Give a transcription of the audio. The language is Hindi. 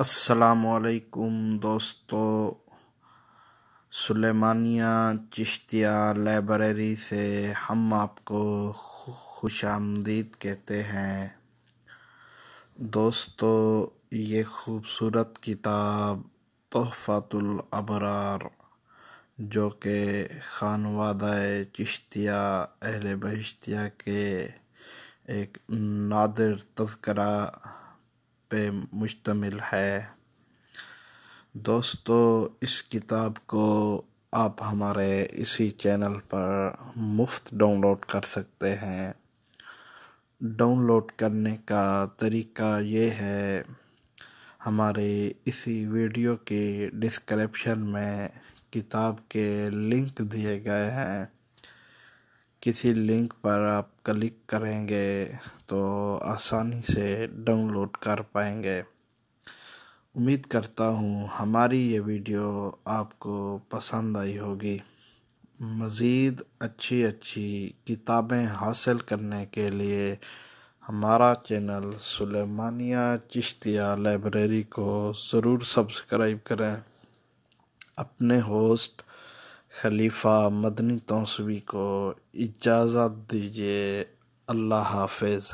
असलकुम दोस्तों सुलेमानिया चिश्तिया लाइब्रेरी से हम आपको खुश आमदीद कहते हैं दोस्तों ये खूबसूरत किताब तोहफ़ातुल अबरार जो कि वादा चिश्तिया अहल बहिश्तिया के एक नादिर तस्करा पे मुश्तमिल है दोस्तों इस किताब को आप हमारे इसी चैनल पर मुफ्त डाउनलोड कर सकते हैं डाउनलोड करने का तरीका ये है हमारे इसी वीडियो के डिस्क्रिप्शन में किताब के लिंक दिए गए हैं किसी लिंक पर आप क्लिक करेंगे तो आसानी से डाउनलोड कर पाएंगे उम्मीद करता हूँ हमारी ये वीडियो आपको पसंद आई होगी मज़ीद अच्छी अच्छी किताबें हासिल करने के लिए हमारा चैनल सुलेमानिया चिश्तिया लाइब्रेरी को ज़रूर सब्सक्राइब करें अपने होस्ट खलीफा मदनी तोसवी को इजाज़त दीजिए अल्लाह हाफ़िज़